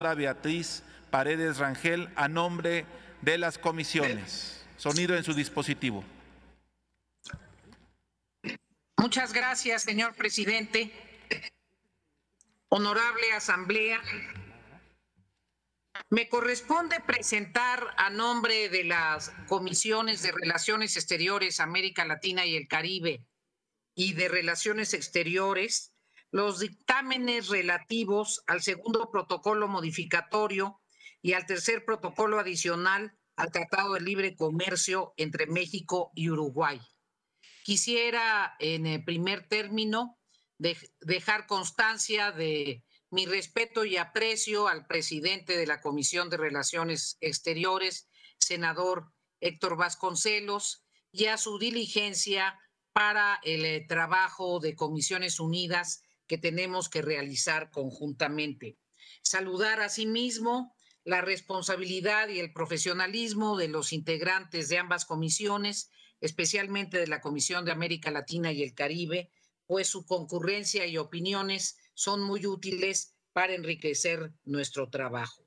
Beatriz Paredes Rangel a nombre de las comisiones. Sonido en su dispositivo. Muchas gracias, señor presidente. Honorable Asamblea, me corresponde presentar a nombre de las comisiones de Relaciones Exteriores América Latina y el Caribe y de Relaciones Exteriores los dictámenes relativos al segundo protocolo modificatorio y al tercer protocolo adicional al Tratado de Libre Comercio entre México y Uruguay. Quisiera, en el primer término, dejar constancia de mi respeto y aprecio al presidente de la Comisión de Relaciones Exteriores, senador Héctor Vasconcelos, y a su diligencia para el eh, trabajo de Comisiones Unidas que tenemos que realizar conjuntamente. Saludar asimismo la responsabilidad y el profesionalismo de los integrantes de ambas comisiones, especialmente de la Comisión de América Latina y el Caribe, pues su concurrencia y opiniones son muy útiles para enriquecer nuestro trabajo.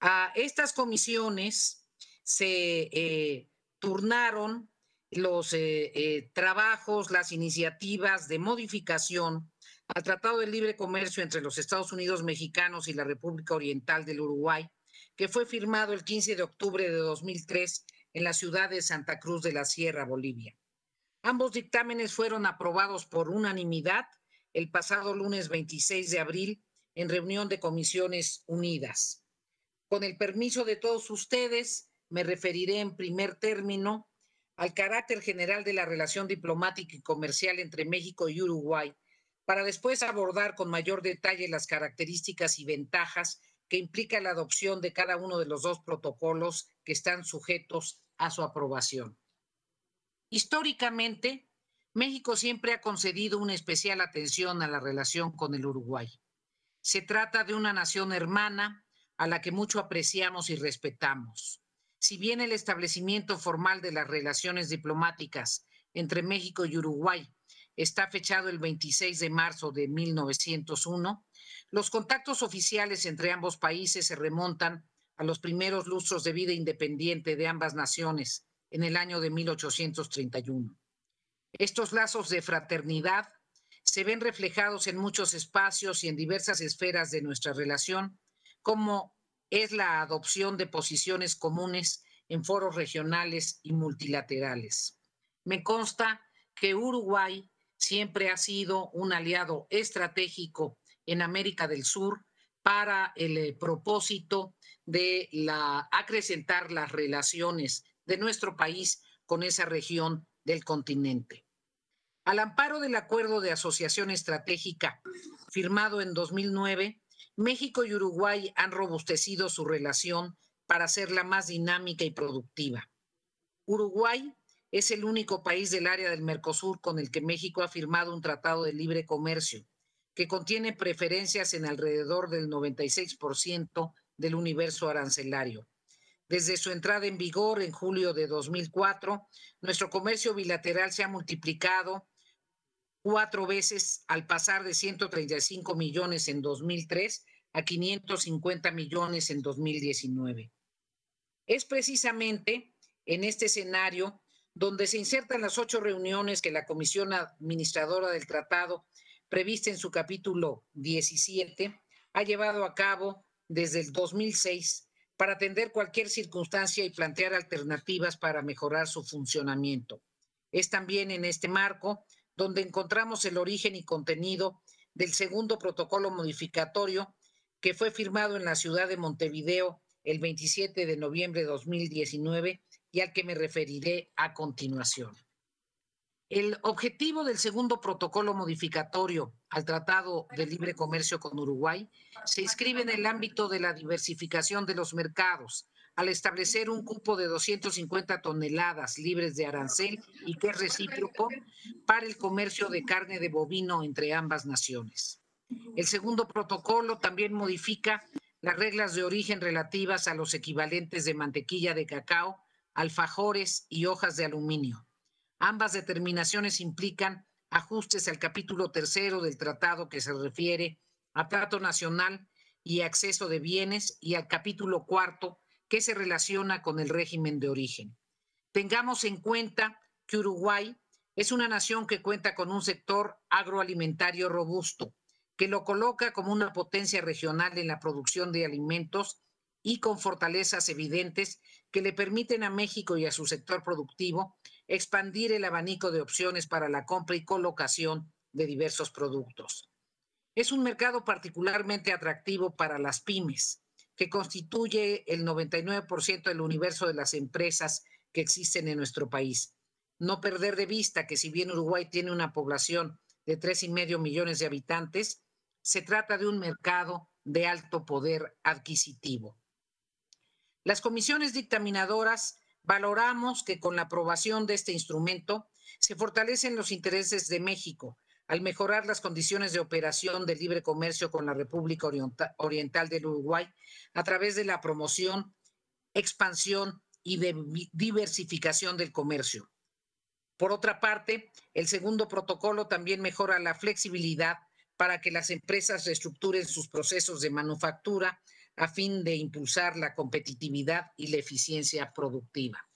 A estas comisiones se eh, turnaron los eh, eh, trabajos, las iniciativas de modificación al Tratado de Libre Comercio entre los Estados Unidos mexicanos y la República Oriental del Uruguay, que fue firmado el 15 de octubre de 2003 en la ciudad de Santa Cruz de la Sierra, Bolivia. Ambos dictámenes fueron aprobados por unanimidad el pasado lunes 26 de abril en reunión de comisiones unidas. Con el permiso de todos ustedes, me referiré en primer término al carácter general de la relación diplomática y comercial entre México y Uruguay para después abordar con mayor detalle las características y ventajas que implica la adopción de cada uno de los dos protocolos que están sujetos a su aprobación. Históricamente, México siempre ha concedido una especial atención a la relación con el Uruguay. Se trata de una nación hermana a la que mucho apreciamos y respetamos. Si bien el establecimiento formal de las relaciones diplomáticas entre México y Uruguay está fechado el 26 de marzo de 1901. Los contactos oficiales entre ambos países se remontan a los primeros lustros de vida independiente de ambas naciones en el año de 1831. Estos lazos de fraternidad se ven reflejados en muchos espacios y en diversas esferas de nuestra relación, como es la adopción de posiciones comunes en foros regionales y multilaterales. Me consta que Uruguay siempre ha sido un aliado estratégico en América del Sur para el eh, propósito de acrecentar las relaciones de nuestro país con esa región del continente. Al amparo del acuerdo de asociación estratégica firmado en 2009, México y Uruguay han robustecido su relación para hacerla más dinámica y productiva. Uruguay es el único país del área del Mercosur con el que México ha firmado un tratado de libre comercio que contiene preferencias en alrededor del 96% del universo arancelario. Desde su entrada en vigor en julio de 2004, nuestro comercio bilateral se ha multiplicado cuatro veces al pasar de 135 millones en 2003 a 550 millones en 2019. Es precisamente en este escenario donde se insertan las ocho reuniones que la Comisión Administradora del Tratado, prevista en su capítulo 17, ha llevado a cabo desde el 2006 para atender cualquier circunstancia y plantear alternativas para mejorar su funcionamiento. Es también en este marco donde encontramos el origen y contenido del segundo protocolo modificatorio que fue firmado en la ciudad de Montevideo el 27 de noviembre de 2019 y al que me referiré a continuación. El objetivo del segundo protocolo modificatorio al Tratado de Libre Comercio con Uruguay se inscribe en el ámbito de la diversificación de los mercados, al establecer un cupo de 250 toneladas libres de arancel y que es recíproco para el comercio de carne de bovino entre ambas naciones. El segundo protocolo también modifica las reglas de origen relativas a los equivalentes de mantequilla de cacao alfajores y hojas de aluminio. Ambas determinaciones implican ajustes al capítulo tercero del tratado que se refiere a trato nacional y acceso de bienes y al capítulo cuarto que se relaciona con el régimen de origen. Tengamos en cuenta que Uruguay es una nación que cuenta con un sector agroalimentario robusto, que lo coloca como una potencia regional en la producción de alimentos y con fortalezas evidentes que le permiten a México y a su sector productivo expandir el abanico de opciones para la compra y colocación de diversos productos. Es un mercado particularmente atractivo para las pymes, que constituye el 99% del universo de las empresas que existen en nuestro país. No perder de vista que si bien Uruguay tiene una población de 3,5 millones de habitantes, se trata de un mercado de alto poder adquisitivo. Las comisiones dictaminadoras valoramos que con la aprobación de este instrumento se fortalecen los intereses de México al mejorar las condiciones de operación del libre comercio con la República Oriental del Uruguay a través de la promoción, expansión y diversificación del comercio. Por otra parte, el segundo protocolo también mejora la flexibilidad para que las empresas reestructuren sus procesos de manufactura a fin de impulsar la competitividad y la eficiencia productiva.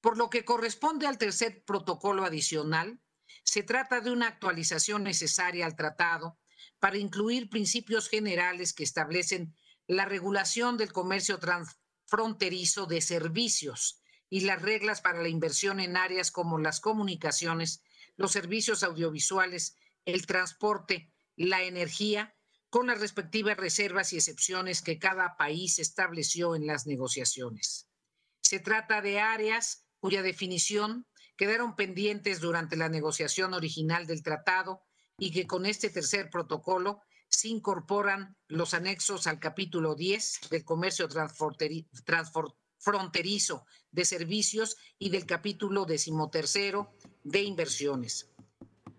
Por lo que corresponde al tercer protocolo adicional, se trata de una actualización necesaria al tratado para incluir principios generales que establecen la regulación del comercio transfronterizo de servicios y las reglas para la inversión en áreas como las comunicaciones, los servicios audiovisuales, el transporte, la energía con las respectivas reservas y excepciones que cada país estableció en las negociaciones. Se trata de áreas cuya definición quedaron pendientes durante la negociación original del tratado y que con este tercer protocolo se incorporan los anexos al capítulo 10 del comercio transfronterizo de servicios y del capítulo decimotercero de inversiones.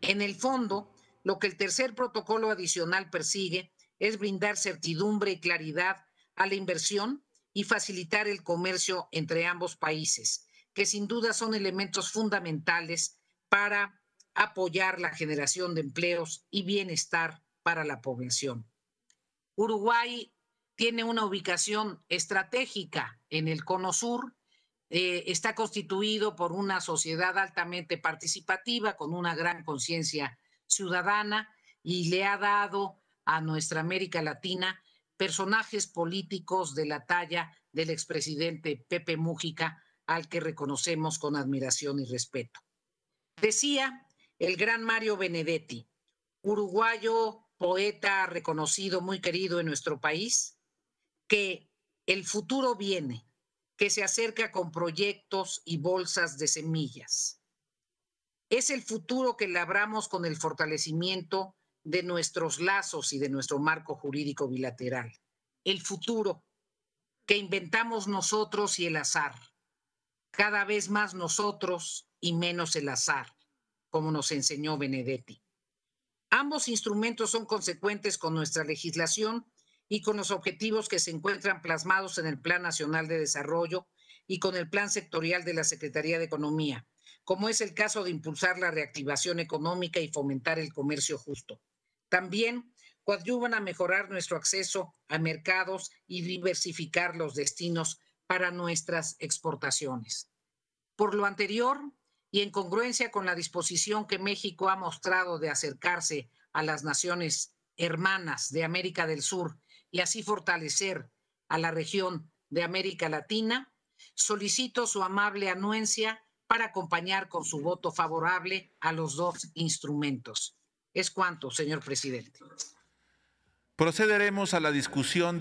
En el fondo, lo que el tercer protocolo adicional persigue es brindar certidumbre y claridad a la inversión y facilitar el comercio entre ambos países, que sin duda son elementos fundamentales para apoyar la generación de empleos y bienestar para la población. Uruguay tiene una ubicación estratégica en el Cono Sur, eh, está constituido por una sociedad altamente participativa con una gran conciencia ciudadana y le ha dado a nuestra América Latina personajes políticos de la talla del expresidente Pepe Mújica, al que reconocemos con admiración y respeto. Decía el gran Mario Benedetti, uruguayo, poeta reconocido, muy querido en nuestro país, que el futuro viene, que se acerca con proyectos y bolsas de semillas. Es el futuro que labramos con el fortalecimiento de nuestros lazos y de nuestro marco jurídico bilateral. El futuro que inventamos nosotros y el azar. Cada vez más nosotros y menos el azar, como nos enseñó Benedetti. Ambos instrumentos son consecuentes con nuestra legislación y con los objetivos que se encuentran plasmados en el Plan Nacional de Desarrollo y con el Plan Sectorial de la Secretaría de Economía, como es el caso de impulsar la reactivación económica y fomentar el comercio justo. También coadyuvan a mejorar nuestro acceso a mercados y diversificar los destinos para nuestras exportaciones. Por lo anterior, y en congruencia con la disposición que México ha mostrado de acercarse a las naciones hermanas de América del Sur y así fortalecer a la región de América Latina, solicito su amable anuencia para acompañar con su voto favorable a los dos instrumentos. Es cuanto, señor presidente. Procederemos a la discusión.